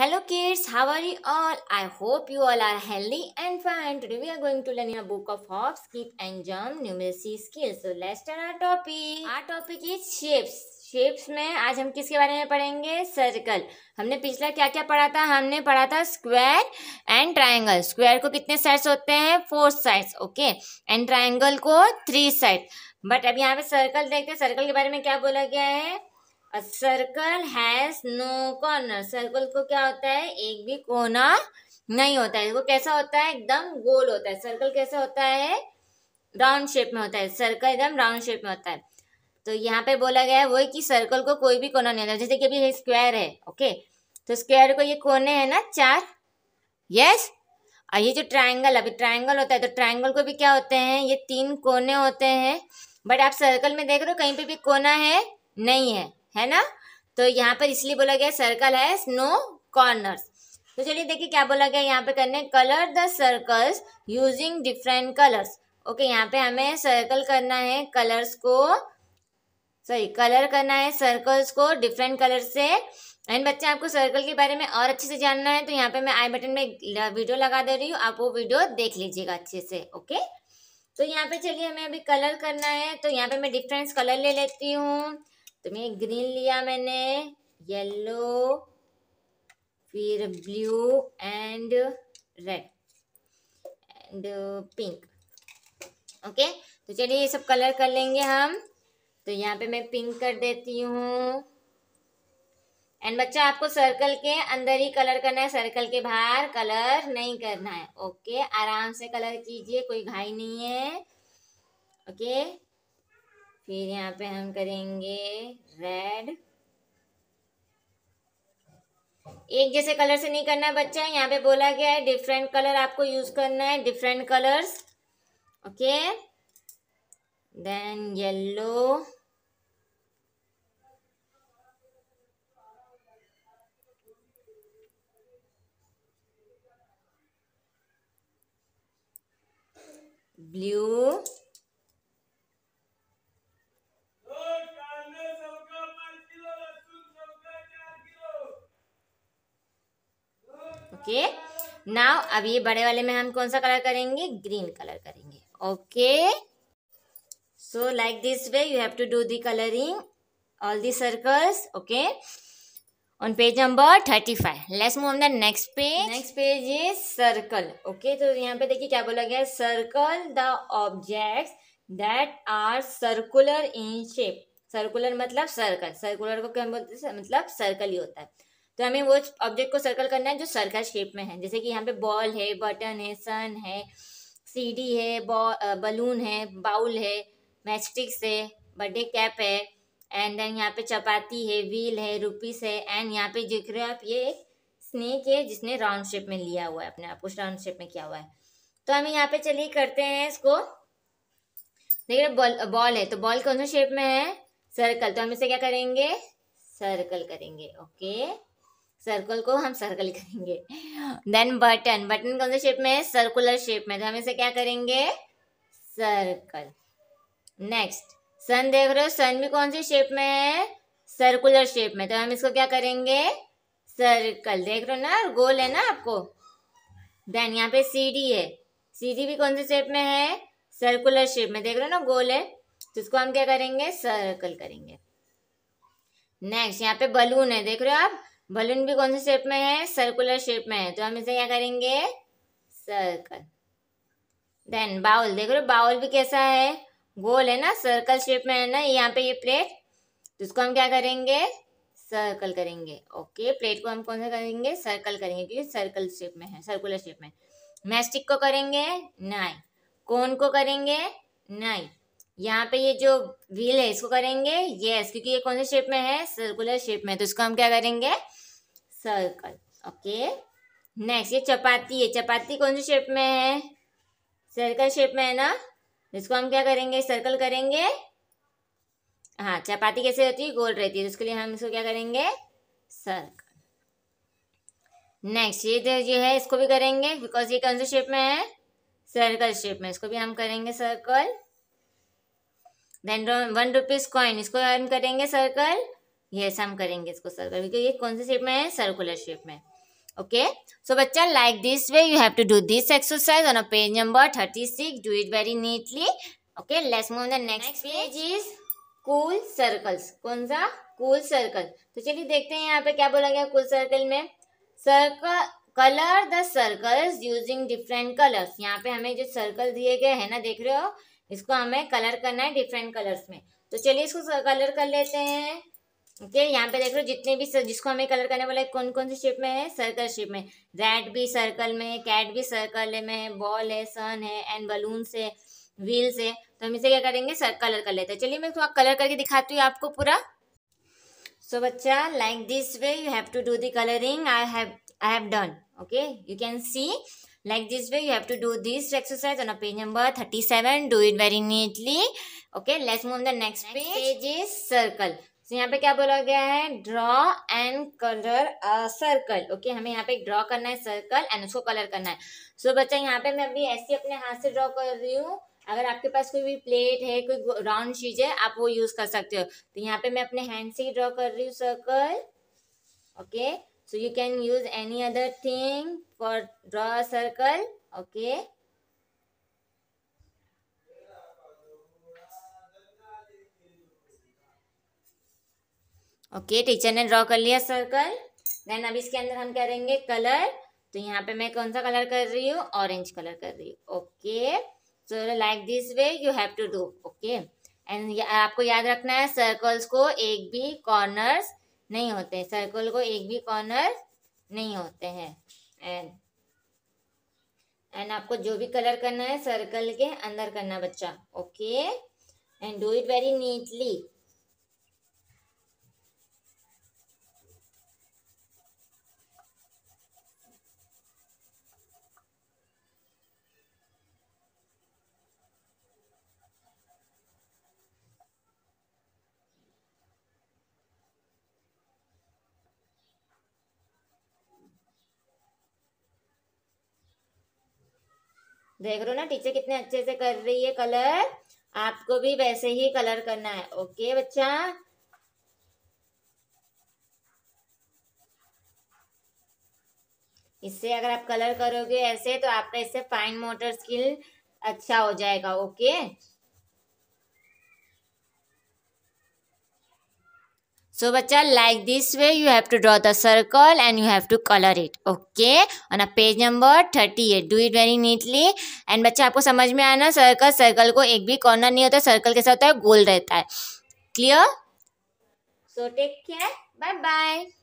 Hello kids, how are you all? I hope you all are healthy and fine. Today we are going to learn a book of hop, skip and jump numeracy skills. So let's start our topic. Our topic is shapes. Shapes में आज हम किसके बारे में पढ़ेंगे circle हमने पिछला क्या क्या पढ़ा था हमने पढ़ा था स्क्वायर एंड ट्रायंगल स्क्वायर को कितने साइड्स होते हैं four sides okay and triangle को थ्री साइड बट अब यहाँ पे सर्कल देखते हैं सर्कल के बारे में क्या बोला गया है a circle has no corner circle को क्या होता है एक भी कोना नहीं होता है वो कैसा होता है एकदम गोल होता है सर्कल कैसा होता है राउंड शेप में होता है सर्कल एकदम राउंड शेप में होता है तो यहाँ पे बोला गया है वही कि सर्कल को कोई भी कोना नहीं होता जैसे कि अभी ये स्क्वायर है ओके तो स्क्वायर को ये कोने हैं ना चार यस और ये जो ट्राइंगल अभी ट्राइंगल होता है तो ट्राइंगल को भी क्या होते हैं ये तीन कोने होते हैं बट आप सर्कल में देख रहे हो कहीं पे भी कोना है नहीं है है ना तो यहाँ पर इसलिए बोला गया सर्कल है स्नो कॉर्नर्स तो चलिए देखिए क्या बोला गया यहाँ पे करने colour the circles using different colours okay यहाँ पे हमें सर्कल करना है कलर्स को सॉरी कलर करना है सर्कल्स को डिफरेंट कलर से एंड बच्चे आपको सर्कल के बारे में और अच्छे से जानना है तो यहाँ पे मैं आई बटन में वीडियो लगा दे रही हूँ आप वो वीडियो देख लीजिएगा अच्छे से ओके तो यहाँ पे चलिए हमें अभी कलर करना है तो यहाँ पे मैं डिफरेंट कलर ले लेती हूँ तो मैं ग्रीन लिया मैंने येलो फिर blue and red and pink okay तो चलिए ये सब कलर कर लेंगे हम तो यहाँ पे मैं पिंक कर देती हूँ एंड बच्चा आपको सर्कल के अंदर ही कलर करना है सर्कल के बाहर कलर नहीं करना है ओके आराम से कलर कीजिए कोई घाई नहीं है ओके फिर यहाँ पे हम करेंगे रेड एक जैसे कलर से नहीं करना है बच्चा यहाँ पे बोला गया है डिफरेंट कलर आपको यूज करना है different colours okay then yellow blue okay now अब ये बड़े वाले में हम कौन सा कलर करेंगे ग्रीन कलर करेंगे okay so like this way you have to do the colouring all the circles okay on page number thirty five let's move the next page next page is circle okay तो यहाँ पे देखिए क्या बोला गया circle the object that are circular in shape circular मतलब circle circular को क्या बोलते हैं मतलब सर्कल ही होता है तो हमें वो ऑब्जेक्ट को सर्कल करना है जो सर्कल शेप में है जैसे कि यहाँ पे बॉल है बटन है सन है सीडी है बलून है बाउल है मैच है बर्थडे कैप है एंड देन यहाँ पे चपाती है व्हील है रुपीस है एंड यहाँ पे देख रहे हो आप ये एक स्नेक है जिसने राउंड शेप में लिया हुआ है अपने आप उस राउंड शेप में किया हुआ है तो हम यहाँ पे चलिए करते हैं इसको देखिए बॉल बॉल है तो बॉल कौन से शेप में है सर्कल तो हम इसे क्या करेंगे सर्कल करेंगे ओके सर्कल को हम सर्कल करेंगे देन बटन बटन कौन से शेप में है सर्कुलर शेप में तो हम इसे क्या करेंगे सर्कल नेक्स्ट सन देख रहे हो सन भी कौन से शेप में है सर्कुलर शेप में तो हम इसको क्या करेंगे सर्कल देख रहे हो ना गोल है ना आपको देन यहाँ पे सीढ़ी है सीढ़ी भी कौन से शेप में है सर्कुलर शेप में देख रहे हो ना गोल है तो इसको हम क्या करेंगे सर्कल करेंगे नेक्स्ट यहाँ पे बलून है देख रहे हो आप बलून भी कौन से शेप में है सर्कुलर शेप में है तो हम इसे क्या करेंगे सर्कल देन बाउल देख रहे हो बाउल भी कैसा है गोल है ना सर्कल शेप में है ना यहाँ पे ये प्लेट तो इसको हम क्या करेंगे सर्कल करेंगे ओके प्लेट को हम कौन सा करेंगे सर्कल करेंगे क्योंकि सर्कल शेप में है सर्कुलर शेप में मैस्टिक को करेंगे नाइन कोन को करेंगे नाइन यहाँ पे ये जो व्हील है इसको करेंगे यस क्योंकि ये कौन से शेप में है सर्कुलर शेप में तो इसको हम क्या करेंगे सर्कल ओके नेक्स्ट ये चपाती है चपाती कौन सी शेप में है सर्कल शेप में है ना इसको हम क्या करेंगे सर्कल करेंगे हाँ चपाती कैसे होती है गोल रहती है उसके तो लिए हम इसको क्या करेंगे सर्कल नेक्स्ट ये जो ये है इसको भी करेंगे बिकॉज ये कौन से शेप में है सर्कल शेप में इसको भी हम करेंगे circle then one rupees coin इसको हम करेंगे सर्कल ये ऐसा हम करेंगे इसको सर्कल क्योंकि ये कौन से शेप में है सर्कुलर शेप में ओके सो बच्चा like this way you have to do this exercise on a page number thirty six do it very neatly okay let's move the next page is cool circles कौन सा cool circle तो चलिए देखते हैं यहाँ पे क्या बोला गया कूल सर्कल में circle colour the circles using different colours यहाँ पे हमें जो सर्कल दिए गए हैं ना देख रहे हो इसको हमें कलर करना है डिफरेंट कलर्स में तो चलिए इसको कलर कर लेते हैं ओके okay, यहाँ पे देख लो जितने भी सर, जिसको हमें कलर करने वाला है कौन कौन से शेप में है सर्कल शेप में रैट भी सर्कल में कैट भी सर्कल में बॉल है सन है एंड बलून है व्हील्स है तो हम इसे क्या करेंगे सर कलर कर लेते हैं चलिए मैं थोड़ा कलर करके दिखाती हूँ आपको पूरा सो बच्चा like this way you have to do the colouring I have I have done okay you can see like this way you have to do this exercise on page number thirty seven do it very neatly okay let's move the next page is circle so यहाँ पे क्या बोला गया है draw and colour circle okay हमें यहाँ पे draw करना है सर्कल एंड उसको कलर करना है सो so, बच्चा यहाँ पे मैं अभी ऐसे अपने हाथ से ड्रॉ कर रही हूँ अगर आपके पास कोई भी प्लेट है कोई राउंड चीज है आप वो यूज कर सकते हो तो यहाँ पे मैं अपने हैंड से ही ड्रॉ कर रही हूँ circle okay so you can use any other thing for draw circle okay okay teacher ने ड्रॉ कर लिया सर्कल देन अब इसके अंदर हम करेंगे कलर तो यहाँ पे मैं कौन सा कलर कर रही हूँ ऑरेंज कलर कर रही हूँ okay so like this way you have to do okay and आपको याद रखना है सर्कल्स को एक भी कॉर्नर्स नहीं होते सर्कल को एक भी कॉर्नर नहीं होते हैं एंड एंड आपको जो भी कलर करना है सर्कल के अंदर करना बच्चा okay and do it very neatly देख रहे हो ना टीचर कितने अच्छे से कर रही है कलर आपको भी वैसे ही कलर करना है ओके बच्चा इससे अगर आप कलर करोगे ऐसे तो आपका इससे फाइन मोटर स्किल अच्छा हो जाएगा ओके सो बच्चा like this way you have to draw the circle and you have to colour it okay और a page number thirty eight do it very neatly and बच्चा आपको समझ में आया ना सर्कल सर्कल को एक भी कॉर्नर नहीं होता सर्कल कैसा होता है गोल रहता है clear so take care bye bye